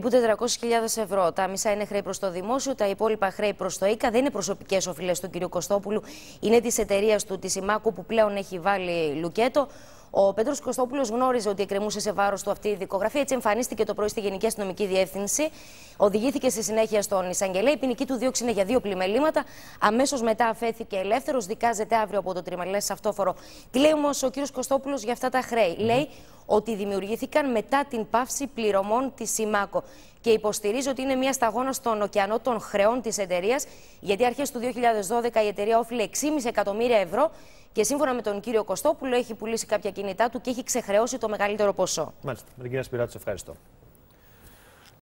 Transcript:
περίπου 400.000 ευρώ. Τα μισά είναι χρέη προς το δημόσιο, τα υπόλοιπα χρέη προς το ΙΚΑ. Δεν είναι προσωπικές οφειλές του κ. Κωστόπουλου, είναι της εταιρείας του, της ΙΜΑΚΟ, που πλέον έχει βάλει λουκέτο. Ο Πέτρος Κωστόπουλος γνώριζε ότι εκκρεμούσε σε βάρος του αυτή η δικογραφία. Έτσι εμφανίστηκε το πρωί στη Γενική Αστυνομική Διεύθυνση. Οδηγήθηκε στη συνέχεια στον Ισαγγελέ. Η ποινική του δίωξη είναι για δύο πλημελήματα. Αμέσως μετά αφέθηκε ελεύθερος. Δικάζεται αύριο από το τριμελές αυτόφορο. Τι λέει όμως ο κύριος Κωστόπουλος για αυτά τα χρέη. Λέει ότι δημιουργήθηκαν μετά την πάυση πληρωμών της ΣΥΜΑΚΟ και υποστηρίζει ότι είναι μια σταγόνα στον ωκεανό των χρεών της εταιρείας, γιατί αρχές του 2012 η εταιρεία όφιλε 6,5 εκατομμύρια ευρώ και σύμφωνα με τον κύριο Κωστόπουλο έχει πουλήσει κάποια κινητά του και έχει ξεχρεώσει το μεγαλύτερο ποσό. Μάλιστα. Κυρία Σπυράτσο, ευχαριστώ.